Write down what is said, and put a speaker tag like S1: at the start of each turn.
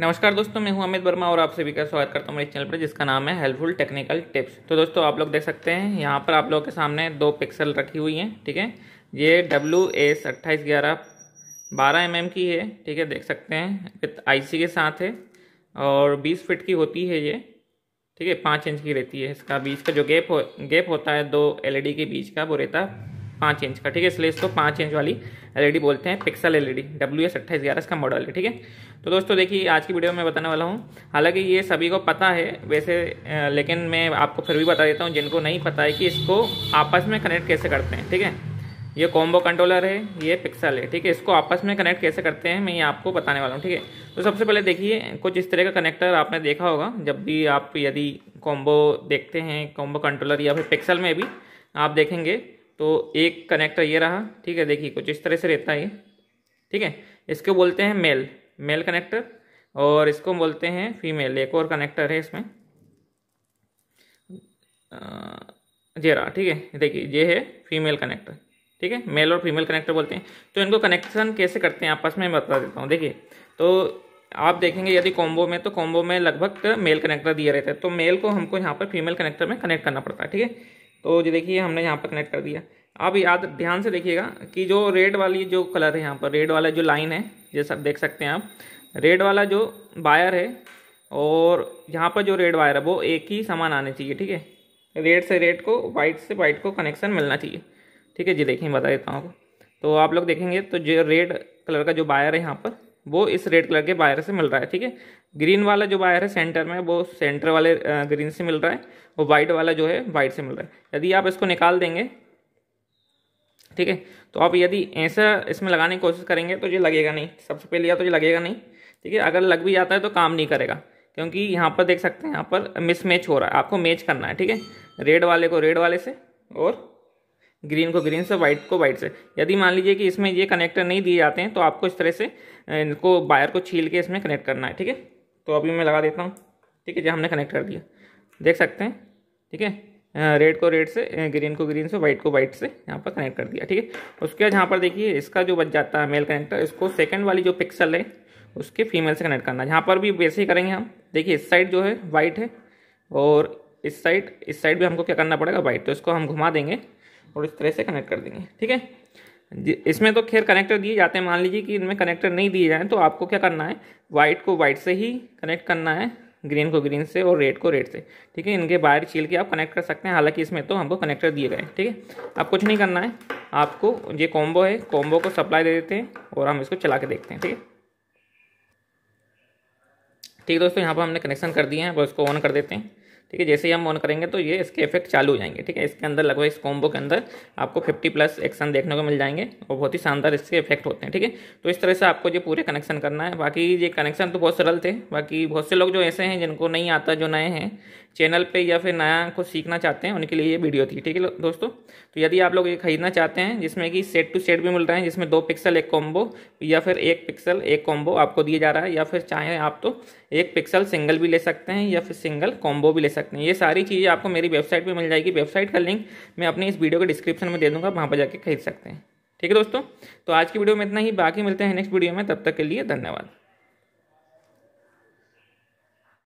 S1: नमस्कार दोस्तों मैं हूं अमित वर्मा और आप सभी का स्वागत करता हूं मेरे चैनल पर जिसका नाम है हेल्पफुल टेक्निकल टिप्स तो दोस्तों आप लोग देख सकते हैं यहाँ पर आप लोगों के सामने दो पिक्सल रखी हुई हैं ठीक है ये डब्ल्यू एस अट्ठाईस ग्यारह बारह एम mm की है ठीक है देख सकते हैं विथ सी के साथ है और बीस फिट की होती है ये ठीक है पाँच इंच की रहती है इसका बीच का जो गैप हो गैप होता है दो डी e के बीच का वो रहता है पाँच इंच का ठीक है इसलिए इसको पाँच इंच वाली एलईडी बोलते हैं पिक्सल एलईडी डब्ल्यू एस अट्ठाईस ग्यारह इसका मॉडल है ठीक है तो दोस्तों देखिए आज की वीडियो में बताने वाला हूँ हालांकि ये सभी को पता है वैसे लेकिन मैं आपको फिर भी बता देता हूँ जिनको नहीं पता है कि इसको आपस में कनेक्ट कैसे करते हैं ठीक है ये कॉम्बो कंट्रोलर है ये पिक्सल है ठीक है इसको आपस में कनेक्ट कैसे करते हैं मैं ये आपको बताने वाला हूँ ठीक है तो सबसे पहले देखिए कुछ इस तरह का कनेक्टर आपने देखा होगा जब भी आप यदि कॉम्बो देखते हैं कॉम्बो कंट्रोलर या फिर पिक्सल में भी आप देखेंगे तो एक कनेक्टर ये रहा ठीक है देखिए कुछ इस तरह से रहता है ठीक है इसको बोलते हैं मेल मेल कनेक्टर और इसको बोलते हैं फीमेल एक और कनेक्टर है इसमें जे रहा ठीक है देखिए ये है फीमेल कनेक्टर ठीक है मेल और फीमेल कनेक्टर बोलते हैं तो इनको कनेक्शन कैसे करते हैं आपस में मैं बता देता हूँ देखिए तो आप देखेंगे यदि कॉम्बो में तो कॉम्बो में लगभग मेल कनेक्टर दिया रहता है तो मेल को हमको यहाँ पर फीमेल कनेक्टर में कनेक्ट करना पड़ता है ठीक है तो जो देखिए हमने यहाँ पर कनेक्ट कर दिया आप याद ध्यान से देखिएगा कि जो रेड वाली जो कलर है यहाँ पर रेड वाला जो लाइन है जैसा आप देख सकते हैं आप रेड वाला जो वायर है और यहाँ पर जो रेड वायर है वो एक ही समान आने चाहिए ठीक है रेड से रेड को वाइट से वाइट को कनेक्शन मिलना चाहिए ठीक है जी देखिए बता देता हूँ आपको तो आप लोग देखेंगे तो जो रेड कलर का जो वायर है यहाँ पर वो इस रेड कलर के वायर से मिल रहा है ठीक है ग्रीन वाला जो वायर है सेंटर में वो सेंटर वाले ग्रीन से मिल रहा है और वाइट वाला जो है वाइट से मिल रहा है यदि आप इसको निकाल देंगे ठीक है तो आप यदि ऐसा इसमें लगाने की कोशिश करेंगे तो ये लगेगा नहीं सबसे पहले या तो ये लगेगा नहीं ठीक है अगर लग भी जाता है तो काम नहीं करेगा क्योंकि यहाँ पर देख सकते हैं यहाँ पर मिसमैच हो रहा है आपको मैच करना है ठीक है रेड वाले को रेड वाले से और ग्रीन को ग्रीन से वाइट को वाइट से यदि मान लीजिए कि इसमें ये कनेक्टर नहीं दिए जाते हैं तो आपको इस तरह से इनको वायर को छील के इसमें कनेक्ट करना है ठीक है तो अभी मैं लगा देता हूँ ठीक है जी हमने कनेक्ट कर दिया देख सकते हैं ठीक है रेड को रेड से ग्रीन को ग्रीन से वाइट को वाइट से यहाँ पर कनेक्ट कर दिया ठीक है उसके बाद यहाँ पर देखिए इसका जो बच जाता है मेल कनेक्टर इसको सेकेंड वाली जो पिक्सल है उसके फीमेल से कनेक्ट करना है यहाँ पर भी वैसे ही करेंगे हम देखिए इस साइड जो है वाइट है और इस साइड इस साइड भी हमको क्या करना पड़ेगा वाइट तो इसको हम घुमा देंगे और इस तरह से कनेक्ट कर देंगे ठीक है इसमें तो खैर कनेक्टर दिए जाते हैं मान लीजिए कि इनमें कनेक्टर नहीं दिए जाएँ तो आपको क्या करना है वाइट को वाइट से ही कनेक्ट करना है ग्रीन को ग्रीन से और रेड को रेड से ठीक है इनके बाहर छील के आप कनेक्ट कर सकते हैं हालांकि इसमें तो हमको कनेक्टर दिए गए ठीक है अब कुछ नहीं करना है आपको ये कॉम्बो है कॉम्बो को सप्लाई दे देते हैं और हम इसको चला के देखते हैं ठीक है ठीक है दोस्तों यहाँ पर हमने कनेक्शन कर दिए हैं और इसको ऑन कर देते हैं ठीक है जैसे ही हम ऑन करेंगे तो ये इसके इफेक्ट चालू हो जाएंगे ठीक है इसके अंदर लगभग इस कॉम्बो के अंदर आपको फिफ्टी प्लस एक्शन देखने को मिल जाएंगे और बहुत ही शानदार इसके इफेक्ट होते हैं ठीक है तो इस तरह से आपको ये पूरे कनेक्शन करना है बाकी ये कनेक्शन तो बहुत सरल थे बाकी बहुत से लोग जो ऐसे हैं जिनको नहीं आता जो नए हैं चैनल पे या फिर नया कुछ सीखना चाहते हैं उनके लिए ये वीडियो थी ठीक है दोस्तों तो यदि आप लोग ये खरीदना चाहते हैं जिसमें कि सेट टू सेट भी मिल रहे हैं जिसमें दो पिक्सल एक कॉम्बो या फिर एक पिक्सल एक कॉम्बो आपको दिया जा रहा है या फिर चाहे आप तो एक पिक्सल सिंगल भी ले सकते हैं या फिर सिंगल कॉम्बो भी ले सकते हैं ये सारी चीज़ें आपको मेरी वेबसाइट पर मिल जाएगी वेबसाइट का लिंक मैं अपने इस वीडियो के डिस्क्रिप्शन में दे दूँगा वहाँ पर जाकर खरीद सकते हैं ठीक है दोस्तों तो आज की वीडियो में इतना ही बाकी मिलते हैं नेक्स्ट वीडियो में तब तक के लिए धन्यवाद